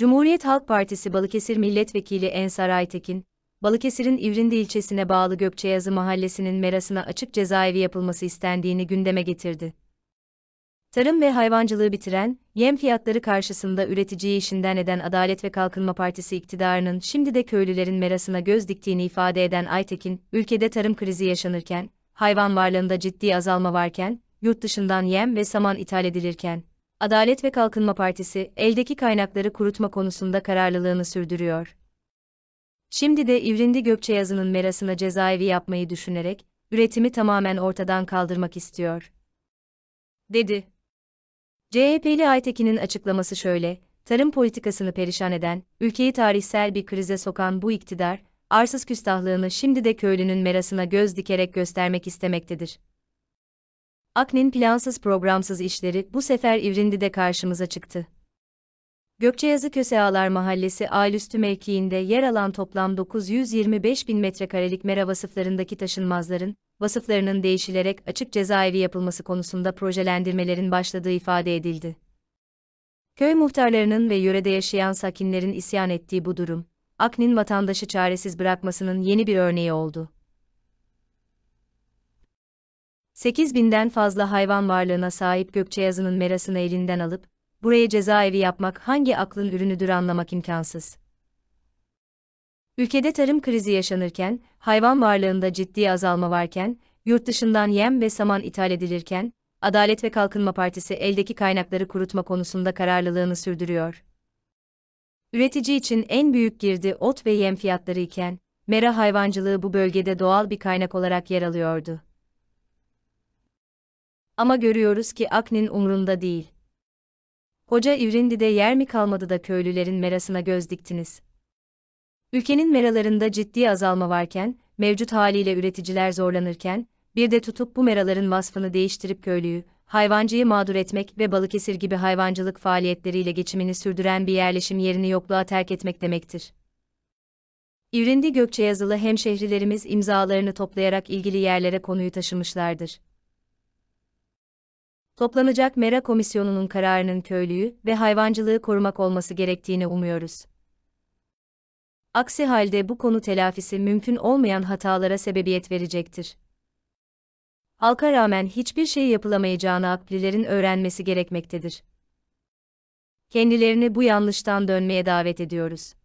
Cumhuriyet Halk Partisi Balıkesir Milletvekili Ensar Aytekin, Balıkesir'in İvrindi ilçesine bağlı Gökçeyazı mahallesinin merasına açık cezaevi yapılması istendiğini gündeme getirdi. Tarım ve hayvancılığı bitiren, yem fiyatları karşısında üreticiyi işinden eden Adalet ve Kalkınma Partisi iktidarının şimdi de köylülerin merasına göz diktiğini ifade eden Aytekin, ülkede tarım krizi yaşanırken, hayvan varlığında ciddi azalma varken, yurt dışından yem ve saman ithal edilirken, Adalet ve Kalkınma Partisi eldeki kaynakları kurutma konusunda kararlılığını sürdürüyor. Şimdi de İvrindi Gökçeyazı'nın merasına cezaevi yapmayı düşünerek üretimi tamamen ortadan kaldırmak istiyor. dedi. CHP'li Aytekin'in açıklaması şöyle: Tarım politikasını perişan eden, ülkeyi tarihsel bir krize sokan bu iktidar arsız küstahlığını şimdi de köylünün merasına göz dikerek göstermek istemektedir. Aknin plansız programsız işleri bu sefer İvrindi'de karşımıza çıktı. Gökçeyazı Köseağlar Mahallesi Ailüstü mevkiinde yer alan toplam 925 bin metrekarelik mera vasıflarındaki taşınmazların, vasıflarının değişilerek açık cezaevi yapılması konusunda projelendirmelerin başladığı ifade edildi. Köy muhtarlarının ve yörede yaşayan sakinlerin isyan ettiği bu durum, Aknin vatandaşı çaresiz bırakmasının yeni bir örneği oldu. 8000'den fazla hayvan varlığına sahip Gökçeyazı'nın merasını elinden alıp, buraya cezaevi yapmak hangi aklın ürünüdür anlamak imkansız. Ülkede tarım krizi yaşanırken, hayvan varlığında ciddi azalma varken, yurt dışından yem ve saman ithal edilirken, Adalet ve Kalkınma Partisi eldeki kaynakları kurutma konusunda kararlılığını sürdürüyor. Üretici için en büyük girdi ot ve yem fiyatları iken, mera hayvancılığı bu bölgede doğal bir kaynak olarak yer alıyordu. Ama görüyoruz ki Ak'nin umrunda değil. Hoca İvrindi'de yer mi kalmadı da köylülerin merasına göz diktiniz. Ülkenin meralarında ciddi azalma varken, mevcut haliyle üreticiler zorlanırken, bir de tutup bu meraların vasfını değiştirip köylüyü, hayvancıyı mağdur etmek ve Balıkesir gibi hayvancılık faaliyetleriyle geçimini sürdüren bir yerleşim yerini yokluğa terk etmek demektir. İvrindi Gökçe yazılı hemşehrilerimiz imzalarını toplayarak ilgili yerlere konuyu taşımışlardır toplanacak Mera Komisyonu'nun kararının köylüyü ve hayvancılığı korumak olması gerektiğini umuyoruz. Aksi halde bu konu telafisi mümkün olmayan hatalara sebebiyet verecektir. Halka rağmen hiçbir şey yapılamayacağını aklilerin öğrenmesi gerekmektedir. Kendilerini bu yanlıştan dönmeye davet ediyoruz.